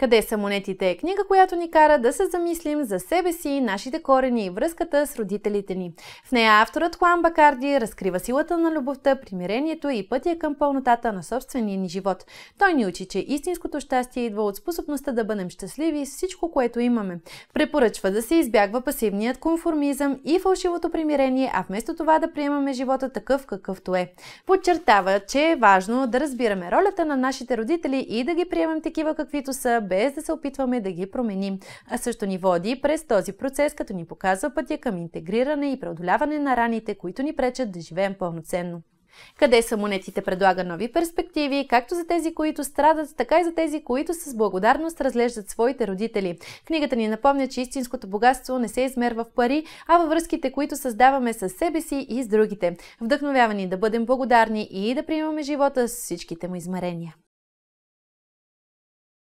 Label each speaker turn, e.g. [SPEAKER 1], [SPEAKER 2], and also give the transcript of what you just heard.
[SPEAKER 1] Къде са монетите е книга, която ни кара да се замислим за себе си, нашите корени и връзката с родителите ни. В нея авторът Хуан Бакарди разкрива силата на любовта, примирението и пътя към пълнотата на собствения ни живот. Той ни учи, че истинското щастие идва от способността да бъдем щастливи с всичко, което имаме. Препоръчва да се избягва пасивният конформизъм и фалшивото примирение, а вместо това да приемаме живота такъв какъвто е. Подчертава, че е важно да разбираме ролята на нашите родители и да ги приемем такива каквито са, без да се опитваме да ги променим, а също ни води през този процес, като ни показва пътя към интегриране и преодоляване на раните, които ни пречат да живеем пълноценно. Къде са монетите, предлага нови перспективи, както за тези, които страдат, така и за тези, които с благодарност разглеждат своите родители. Книгата ни напомня, че истинското богатство не се измерва в пари, а във връзките, които създаваме с себе си и с другите. Вдъхновявани да бъдем благодарни и да приемаме живота с всичките му измерения.